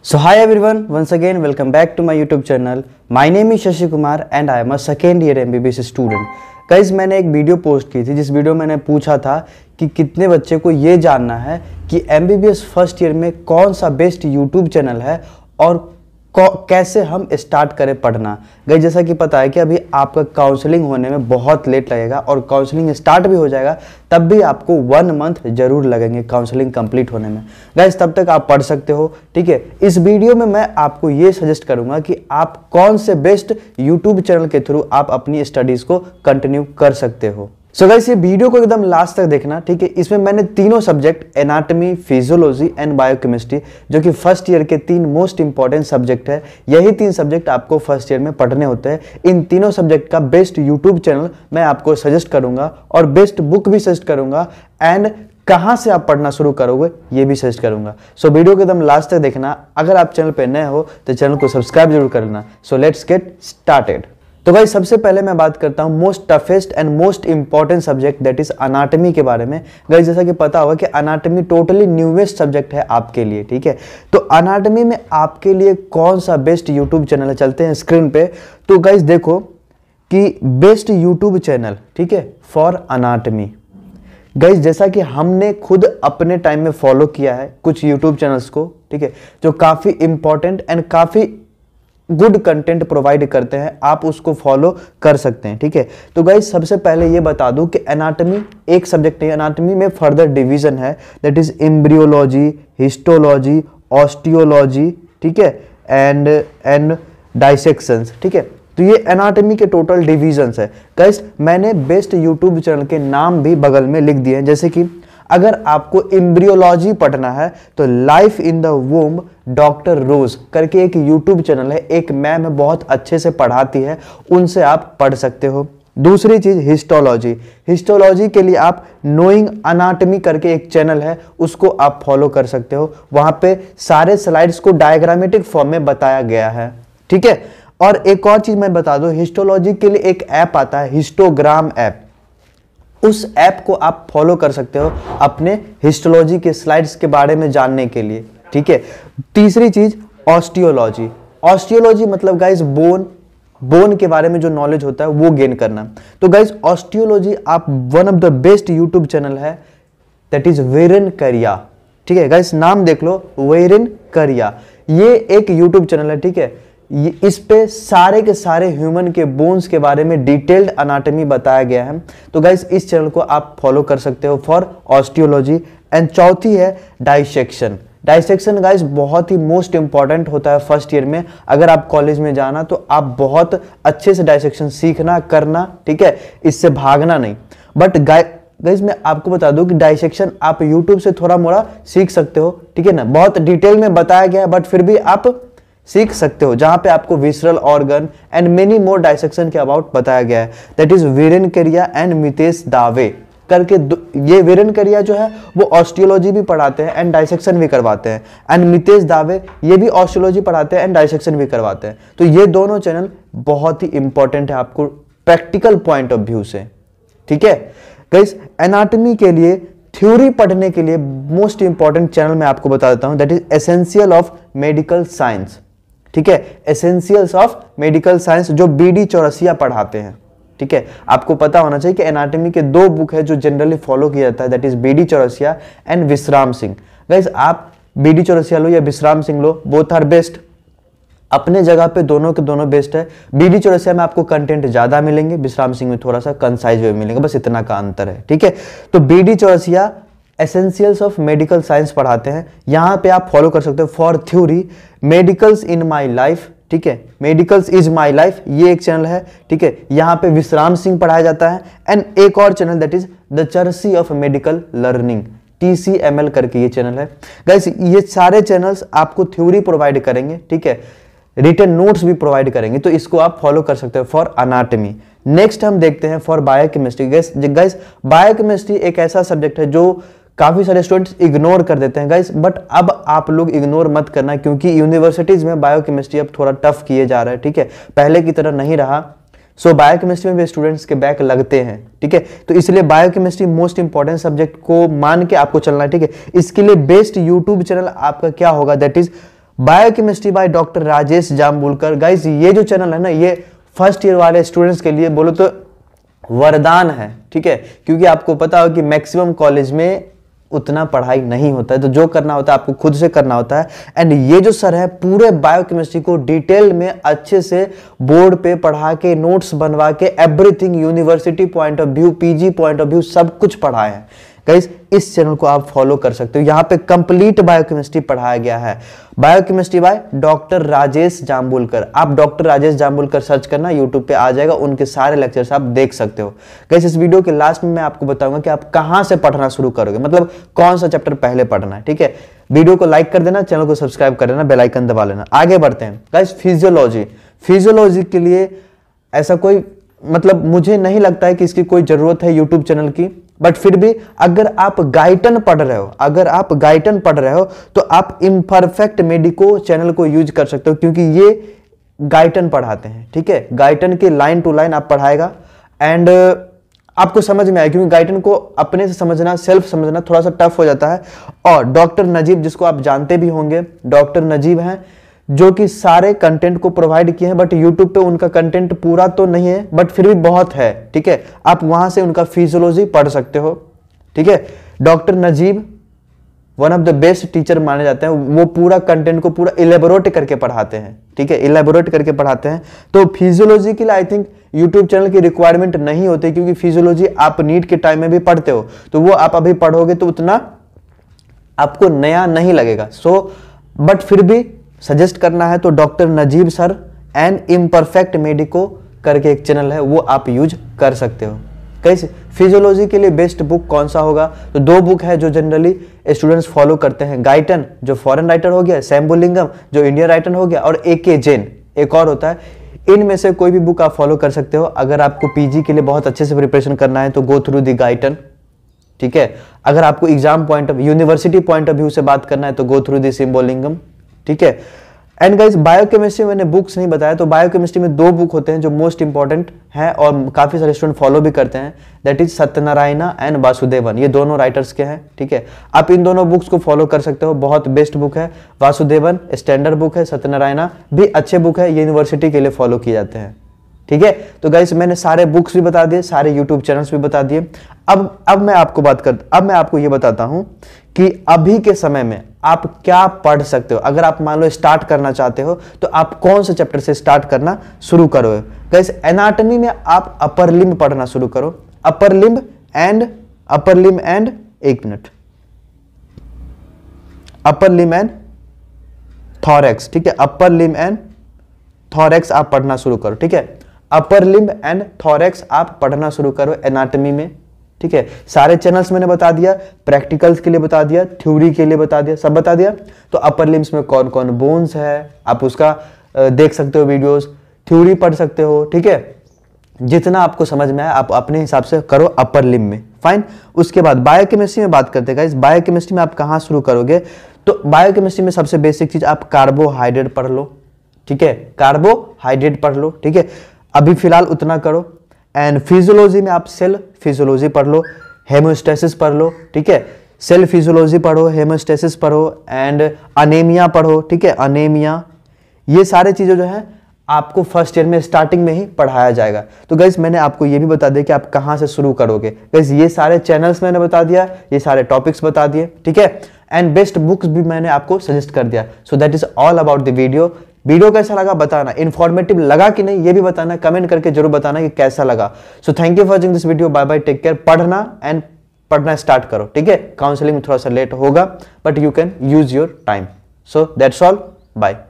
So hi everyone, once again welcome back to my YouTube channel. My name is Shashi Kumar and I am a second year MBBS student. Guys मैंने एक video post की थी जिस video मैंने पूछा था कि कितने बच्चे को ये जानना है कि एम फर्स्ट ईयर में कौन सा बेस्ट यूट्यूब चैनल है और कैसे हम स्टार्ट करें पढ़ना गई जैसा कि पता है कि अभी आपका काउंसलिंग होने में बहुत लेट लगेगा और काउंसलिंग स्टार्ट भी हो जाएगा तब भी आपको वन मंथ जरूर लगेंगे काउंसलिंग कंप्लीट होने में गैस तब तक आप पढ़ सकते हो ठीक है इस वीडियो में मैं आपको ये सजेस्ट करूंगा कि आप कौन से बेस्ट यूट्यूब चैनल के थ्रू आप अपनी स्टडीज़ को कंटिन्यू कर सकते हो सो so ये वीडियो को एकदम लास्ट तक देखना ठीक है इसमें मैंने तीनों subject anatomy physiology and biochemistry जो कि फर्स्ट ईयर के तीन मोस्ट इंपॉर्टेंट सब्जेक्ट है यही तीन सब्जेक्ट आपको फर्स्ट ईयर में पढ़ने होते हैं इन तीनों सब्जेक्ट का बेस्ट यूट्यूब चैनल मैं आपको सजेस्ट करूंगा और बेस्ट बुक भी सजेस्ट करूंगा एंड कहाँ से आप पढ़ना शुरू करोगे ये भी सजेस्ट करूंगा सो so, वीडियो को एकदम लास्ट तक देखना अगर आप चैनल पर नए हो तो चैनल को सब्सक्राइब जरूर करना सो लेट्स गेट स्टार्टेड तो भाई सबसे पहले मैं बात करता हूँ most toughest and most important subject that is anatomy के बारे में गई जैसा कि पता होगा कि अनाटमी टोटली न्यूएस्ट सब्जेक्ट है आपके लिए ठीक है तो अनाटमी में आपके लिए कौन सा बेस्ट यूट्यूब चैनल है चलते हैं स्क्रीन पे तो गाइज देखो कि बेस्ट यूट्यूब चैनल ठीक है फॉर अनाटमी गाइज जैसा कि हमने खुद अपने टाइम में फॉलो किया है कुछ यूट्यूब चैनल्स को ठीक है जो काफ़ी इंपॉर्टेंट एंड काफ़ी गुड कंटेंट प्रोवाइड करते हैं आप उसको फॉलो कर सकते हैं ठीक है तो गाइज सबसे पहले ये बता दूं कि एनाटॉमी एक सब्जेक्ट है एनाटॉमी में फर्दर डिवीजन है that is embryology histology osteology ठीक है एंड एंड डाइसेक्शंस ठीक है तो ये एनाटॉमी के टोटल डिविजन्स है गाइस मैंने बेस्ट यूट्यूब चैनल के नाम भी बगल में लिख दिए हैं जैसे कि अगर आपको एम्ब्रियोलॉजी पढ़ना है तो life in the womb doctor Rose करके एक यूट्यूब चैनल है एक मैम है बहुत अच्छे से पढ़ाती है उनसे आप पढ़ सकते हो दूसरी चीज़ हिस्टोलॉजी हिस्टोलॉजी के लिए आप नोइंग अनाटमी करके एक चैनल है उसको आप फॉलो कर सकते हो वहाँ पे सारे स्लाइड्स को डायग्रामेटिक फॉर्म में बताया गया है ठीक है और एक और चीज़ मैं बता दूँ हिस्टोलॉजी के लिए एक ऐप आता है हिस्टोग्राम ऐप उस ऐप को आप फॉलो कर सकते हो अपने हिस्टोलॉजी के स्लाइड्स के बारे में जानने के लिए ठीक है तीसरी चीज ऑस्टियोलॉजी ऑस्टियोलॉजी मतलब गाइज बोन बोन के बारे में जो नॉलेज होता है वो गेन करना तो गाइज ऑस्टियोलॉजी आप one of the best YouTube channel है दैट इज वेरन करिया ठीक है गाइज नाम देख लो वेरन करिया ये एक यूट्यूब चैनल है ठीक है इस पे सारे के सारे ह्यूमन के बोन्स के बारे में डिटेल्ड अनाटमी बताया गया है तो गाइज इस चैनल को आप फॉलो कर सकते हो फॉर ऑस्टियोलॉजी एंड चौथी है डाइसेक्शन डाइसेक्शन गाइज बहुत ही मोस्ट इंपॉर्टेंट होता है फर्स्ट ईयर में अगर आप कॉलेज में जाना तो आप बहुत अच्छे से डाइसेक्शन सीखना करना ठीक है इससे भागना नहीं बट गाय गाइज मैं आपको बता दूं कि डाइसेक्शन आप यूट्यूब से थोड़ा मोड़ा सीख सकते हो ठीक है ना बहुत डिटेल में बताया गया है बट फिर भी आप सीख सकते हो जहाँ पे आपको visceral organ and many more dissection के अबाउट बताया गया है दैट इज वीरन करिया एंड मितेश दावे करके ये वीरन करिया जो है वो ऑस्ट्रियोलॉजी भी पढ़ाते हैं एंड डाइसेक्शन भी करवाते हैं एंड मितेश दावे ये भी ऑस्ट्रियोलॉजी पढ़ाते हैं एंड डाइसेक्शन भी करवाते हैं तो ये दोनों चैनल बहुत ही इंपॉर्टेंट है आपको प्रैक्टिकल पॉइंट ऑफ व्यू से ठीक है गाइस एनाटमी के लिए थ्योरी पढ़ने के लिए मोस्ट इंपॉर्टेंट चैनल मैं आपको बता देता हूँ that is essential of medical science ठीक है एसेंशियल्स ऑफ मेडिकल साइंस जो बी डी चौरसिया पढ़ाते हैं ठीक है आपको पता होना चाहिए कि एनाटॉमी के दो बुक है जो जनरली फॉलो किया जाता है that is B D Chaurasia and Vishram Singh guys आप बी डी चौरसिया लो या विश्राम सिंह लो बोथ आर बेस्ट अपने जगह पे दोनों के दोनों बेस्ट है बी डी चौरसिया में आपको कंटेंट ज़्यादा मिलेंगे विश्राम सिंह में थोड़ा सा कंसाइज वे मिलेंगे बस इतना का अंतर है ठीक है तो B D Chaurasia essentials of medical science पढ़ाते हैं यहाँ पे आप फॉलो कर सकते हो for theory medicals in my life ठीक है मेडिकल्स इज माई लाइफ ये एक चैनल है ठीक है यहाँ पे विश्राम सिंह पढ़ाया जाता है एंड एक और चैनल दैट इज द चर्सी of medical learning T C M L करके ये चैनल है गैस ये सारे चैनल्स आपको थ्योरी प्रोवाइड करेंगे ठीक है रिटर्न नोट्स भी प्रोवाइड करेंगे तो इसको आप फॉलो कर सकते हो फॉर अनाटमी नेक्स्ट हम देखते हैं for biochemistry guys guys biochemistry एक ऐसा सब्जेक्ट है जो काफ़ी सारे स्टूडेंट्स इग्नोर कर देते हैं गाइस बट अब आप लोग इग्नोर मत करना क्योंकि यूनिवर्सिटीज़ में बायोकेमिस्ट्री अब थोड़ा टफ किए जा रहा है ठीक है पहले की तरह नहीं रहा सो बायोकेमिस्ट्री में भी स्टूडेंट्स के बैक लगते हैं ठीक है तो इसलिए बायोकेमिस्ट्री मोस्ट इंपॉर्टेंट सब्जेक्ट को मान के आपको चलना है ठीक है इसके लिए बेस्ट यूट्यूब चैनल आपका क्या होगा that is biochemistry by doctor Rajesh Jambulkar guys ये जो चैनल है ना ये फर्स्ट ईयर वाले स्टूडेंट्स के लिए बोलो तो वरदान है ठीक है क्योंकि आपको पता हो कि मैक्सिमम कॉलेज में उतना पढ़ाई नहीं होता है तो जो करना होता है आपको खुद से करना होता है एंड ये जो सर है पूरे बायोकेमिस्ट्री को डिटेल में अच्छे से बोर्ड पे पढ़ा के नोट्स बनवा के everything university point of view PG point of view सब कुछ पढ़ाए हैं गाइस इस चैनल को आप फॉलो कर सकते हो यहाँ पे कंप्लीट बायोकेमिस्ट्री पढ़ाया गया है biochemistry by doctor Rajesh Jambulkar आप डॉक्टर राजेश जाम्बुलकर सर्च करना यूट्यूब पे आ जाएगा उनके सारे लेक्चर्स आप देख सकते हो गाइस इस वीडियो के लास्ट में मैं आपको बताऊंगा कि आप कहाँ से पढ़ना शुरू करोगे मतलब कौन सा चैप्टर पहले पढ़ना है ठीक है वीडियो को लाइक कर देना चैनल को सब्सक्राइब कर देना बेलाइकन दबा लेना आगे बढ़ते हैं गाइस फिजियोलॉजी फिजियोलॉजी के लिए ऐसा कोई मतलब मुझे नहीं लगता है कि इसकी कोई ज़रूरत है यूट्यूब चैनल की बट फिर भी अगर आप गाइटन पढ़ रहे हो अगर आप गाइटन पढ़ रहे हो तो आप इम्परफेक्ट मेडिको चैनल को यूज कर सकते हो क्योंकि ये गाइटन पढ़ाते हैं ठीक है गाइटन के लाइन टू लाइन आप पढ़ाएगा एंड uh, आपको समझ में आया क्योंकि गाइटन को अपने से समझना सेल्फ समझना थोड़ा सा टफ हो जाता है और डॉक्टर नजीब जिसको आप जानते भी होंगे डॉक्टर नजीब हैं जो कि सारे कंटेंट को प्रोवाइड किए हैं बट यूट्यूब पे उनका कंटेंट पूरा तो नहीं है बट फिर भी बहुत है ठीक है आप वहां से उनका फिजियोलॉजी पढ़ सकते हो ठीक है doctor Najeeb one of the best teacher माने जाते हैं वो पूरा कंटेंट को पूरा इलेबोरेट करके पढ़ाते हैं ठीक है इलेबोरेट करके पढ़ाते हैं तो फिजियोलॉजी के लिए आई थिंक यूट्यूब चैनल की रिक्वायरमेंट नहीं होती क्योंकि फिजियोलॉजी आप नीट के टाइम में भी पढ़ते हो तो वो आप अभी पढ़ोगे तो उतना आपको नया नहीं लगेगा सो so, बट फिर भी सजेस्ट करना है तो doctor Najeeb sir and imperfect medico करके एक चैनल है वो आप यूज कर सकते हो कैसे फिजियोलॉजी के लिए बेस्ट बुक कौन सा होगा तो दो बुक है जो जनरली स्टूडेंट्स फॉलो करते हैं गाइटन जो फॉरेन राइटर हो गया सैम्बुलिंगम जो इंडियन राइटर हो गया और ए के जेन एक और होता है इनमें से कोई भी बुक आप फॉलो कर सकते हो अगर आपको पीजी के लिए बहुत अच्छे से प्रिपरेशन करना है तो गो थ्रू दी गाइटन ठीक है अगर आपको exam point of university point of view से बात करना है तो गो थ्रू दी सिम्बोलिंगम ठीक है एंड गाइज बायोकेमिस्ट्री मैंने बुक्स नहीं बताया तो बायोकेमिस्ट्री में दो बुक होते हैं जो मोस्ट इंपॉर्टेंट हैं और काफ़ी सारे स्टूडेंट फॉलो भी करते हैं that is Satyanarayana and Vasudevan ये दोनों राइटर्स के हैं ठीक है आप इन दोनों बुक्स को फॉलो कर सकते हो बहुत बेस्ट बुक है वासुदेवन स्टैंडर्ड बुक है सत्यनारायणा भी अच्छे बुक है यूनिवर्सिटी के लिए फॉलो किए जाते हैं ठीक है तो गाइज मैंने सारे बुक्स भी बता दिए सारे यूट्यूब चैनल्स भी बता दिए अब अब मैं आपको बात कर अब मैं आपको ये बताता हूँ कि अभी के समय में आप क्या पढ़ सकते हो अगर आप मान लो स्टार्ट करना चाहते हो तो आप कौन से चैप्टर से स्टार्ट करना शुरू करो गैस एनाटमी में आप अपर लिम्ब पढ़ना शुरू करो upper limb and upper limb and एक minute upper limb and thorax ठीक है अपर लिम एंड थॉरेक्स आप पढ़ना शुरू करो ठीक है अपर लिम्ब एंड थॉरेक्स आप पढ़ना शुरू करो एनाटमी में ठीक है सारे चैनल्स मैंने बता दिया प्रैक्टिकल्स के लिए बता दिया थ्योरी के लिए बता दिया सब बता दिया तो अपर लिम्स में कौन कौन बोन्स है आप उसका देख सकते हो वीडियोस थ्योरी पढ़ सकते हो ठीक है जितना आपको समझ में आए आप अपने हिसाब से करो अपर लिम में फाइन उसके बाद बायोकेमिस्ट्री में बात करते हैं बायोकेमिस्ट्री में आप कहाँ शुरू करोगे तो बायोकेमिस्ट्री में सबसे बेसिक चीज़ आप कार्बोहाइड्रेट पढ़ लो ठीक है कार्बोहाइड्रेट पढ़ लो ठीक है अभी फिलहाल उतना करो एंड फिजियोलॉजी में आप सेल फिजियोलॉजी पढ़ लो हेमोस्टेसिस पढ़ लो ठीक है सेल फिजियोलॉजी पढ़ो हेमोस्टेसिस पढ़ो एंड अनेमिया पढ़ो ठीक है अनेमिया ये सारे चीज़ें जो है आपको फर्स्ट ईयर में स्टार्टिंग में ही पढ़ाया जाएगा तो गैस मैंने आपको ये भी बता दिया कि आप कहाँ से शुरू करोगे गैस ये सारे चैनल्स मैंने बता दिया ये सारे टॉपिक्स बता दिए ठीक है एंड बेस्ट बुक्स भी मैंने आपको सजेस्ट कर दिया so that is all about the video video कैसा लगा बताना इन्फॉर्मेटिव लगा कि नहीं ये भी बताना कमेंट करके जरूर बताना कि कैसा लगा so thank you for watching this video bye bye take care पढ़ना एंड पढ़ना स्टार्ट करो ठीक है काउंसलिंग में थोड़ा सा लेट होगा but you can use your time so that's all bye